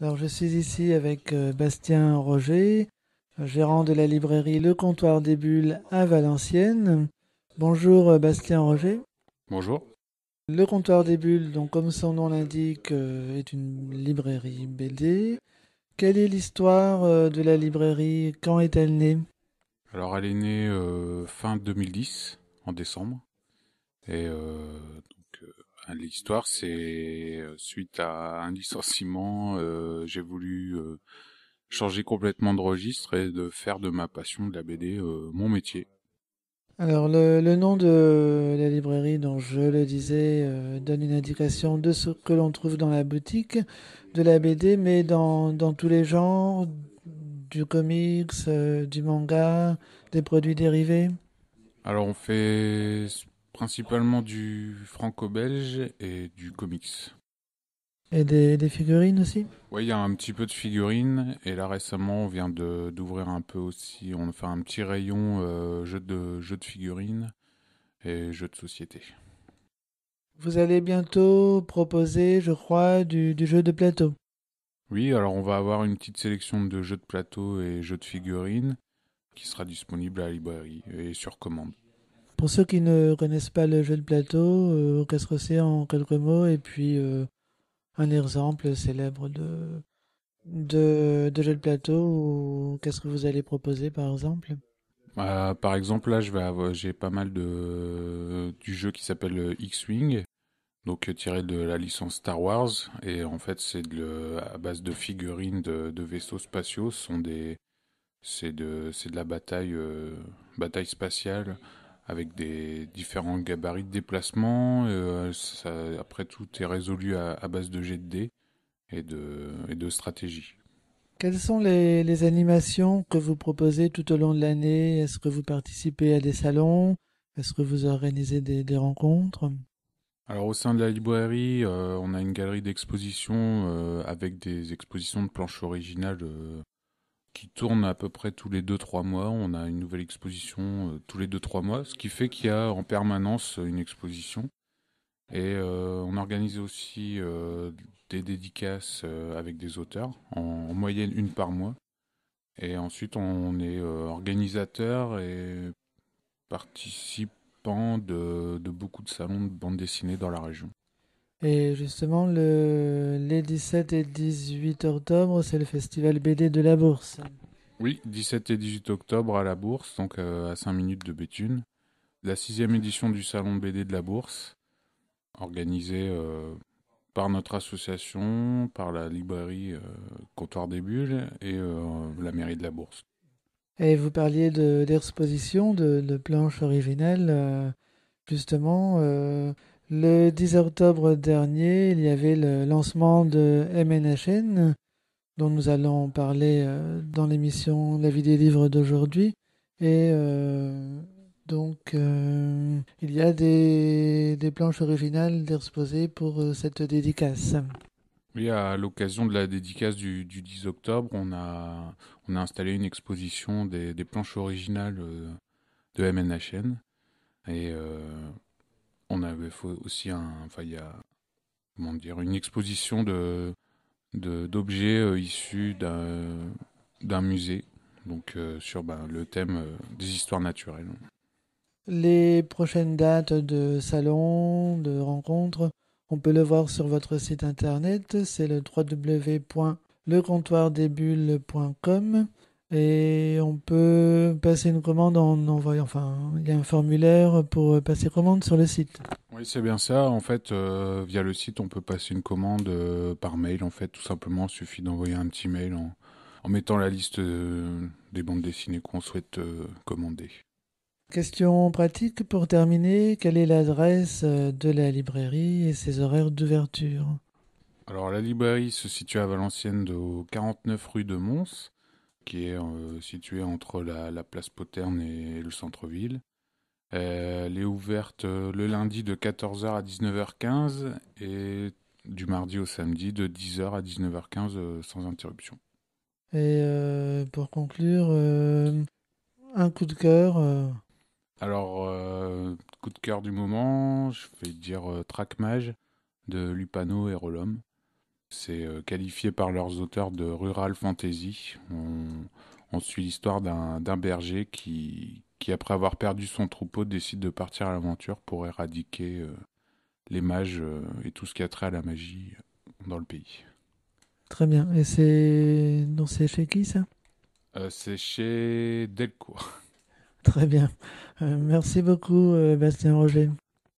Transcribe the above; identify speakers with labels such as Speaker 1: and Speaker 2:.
Speaker 1: Alors je suis ici avec euh, Bastien Roger, gérant de la librairie Le Comptoir des Bulles à Valenciennes. Bonjour euh, Bastien Roger. Bonjour. Le Comptoir des Bulles, donc comme son nom l'indique, euh, est une librairie BD. Quelle est l'histoire de la librairie Quand est-elle née
Speaker 2: Alors elle est née fin 2010, en décembre. Et L'histoire, c'est euh, suite à un licenciement, euh, j'ai voulu euh, changer complètement de registre et de faire de ma passion de la BD mon métier.
Speaker 1: Alors le, nom de la librairie, dont je le disais, donne une indication de ce que l'on trouve dans la boutique de la BD, mais dans, dans tous les genres, du comics, du manga, des produits dérivés.
Speaker 2: Alors on fait Principalement du franco-belge et du comics.
Speaker 1: Et des, figurines
Speaker 2: aussi Oui, il y a un petit peu de figurines. Et là, récemment, on vient d'ouvrir un peu aussi. On fait un petit rayon euh, jeux de, jeu de figurines et jeux de société.
Speaker 1: Vous allez bientôt proposer, je crois, du, du jeu de plateau.
Speaker 2: Oui, alors on va avoir une petite sélection de jeux de plateau et jeux de figurines qui sera disponible à la librairie et sur commande.
Speaker 1: Pour ceux qui ne connaissent pas le jeu de plateau, qu'est-ce que c'est en quelques mots Et puis euh, un exemple célèbre de, de, de jeu de plateau, qu'est-ce que vous allez proposer par exemple
Speaker 2: bah, Par exemple, là, je vais j'ai pas mal de, du jeu qui s'appelle euh, X-Wing, donc euh, tiré de la licence Star Wars. Et en fait, c'est de, à base de figurines de, vaisseaux spatiaux. des, c'est de, c'est de la bataille, bataille spatiale avec des différents gabarits de déplacement. Euh, après, tout est résolu à, base de jet de dés et de, stratégie.
Speaker 1: Quelles sont les, animations que vous proposez tout au long de l'année Est-ce que vous participez à des salons Est-ce que vous organisez des, rencontres
Speaker 2: alors au sein de la librairie, euh, on a une galerie d'expositions euh, avec des expositions de planches originales qui tourne à peu près tous les 2-3 mois. On a une nouvelle exposition euh, tous les 2-3 mois, ce qui fait qu'il y a en permanence euh, une exposition. Et euh, on organise aussi des dédicaces avec des auteurs, en, moyenne une par mois. Et ensuite, on est organisateur et participant de, de beaucoup de salons de bande dessinée dans la région.
Speaker 1: Et justement, les 17 et 18 octobre, c'est le festival BD de la Bourse.
Speaker 2: Oui, 17 et 18 octobre à la Bourse, donc euh, à 5 minutes de Béthune. La sixième édition du Salon BD de la Bourse, organisée euh, par notre association, par la librairie euh, Comptoir des Bulles et euh, la mairie de la Bourse.
Speaker 1: Et vous parliez d'exposition, de, de, de planches originales. justement, le 10 octobre dernier, il y avait le lancement de MNHN, dont nous allons parler euh, dans l'émission La vie des livres d'aujourd'hui. Et euh, donc, euh, il y a des, des planches originales disposées pour cette dédicace.
Speaker 2: Oui, à l'occasion de la dédicace du, 10 octobre, on a, on a, installé une exposition des, des planches originales de MNHN. Et on avait aussi un, enfin, il y a, comment dire, une exposition de, d'objets euh, issus d'un, musée, donc euh, sur bah, le thème euh, des histoires naturelles.
Speaker 1: Les prochaines dates de salons, de rencontres, on peut le voir sur votre site internet, c'est le www.lecomptoirdesbulles.com et on peut passer une commande, en envoyant. enfin, il y a un formulaire pour euh, passer commande sur le site.
Speaker 2: Oui, c'est bien ça. En fait, euh, via le site, on peut passer une commande euh, par mail. En fait, tout simplement, il suffit d'envoyer un petit mail en, mettant la liste des bandes dessinées qu'on souhaite commander.
Speaker 1: Question pratique pour terminer. Quelle est l'adresse de la librairie et ses horaires d'ouverture
Speaker 2: Alors, la librairie se situe à Valenciennes, au 49 rue de Mons qui est euh, située entre la, place Poterne et le centre-ville. Euh, elle est ouverte euh, le lundi de 14h à 19h15 et du mardi au samedi de 10h à 19h15 sans interruption.
Speaker 1: Et pour conclure, un coup de cœur.
Speaker 2: Alors, coup de cœur du moment, je vais dire Trackmage de Lupano et Rolom. C'est euh, qualifié par leurs auteurs de rural fantasy. On, suit l'histoire d'un berger qui, après avoir perdu son troupeau, décide de partir à l'aventure pour éradiquer euh, les mages euh, et tout ce qui a trait à la magie dans le pays.
Speaker 1: Très bien. Et c'est. c'est chez qui ça
Speaker 2: C'est chez Delcourt.
Speaker 1: Très bien. merci beaucoup, Bastien Roger.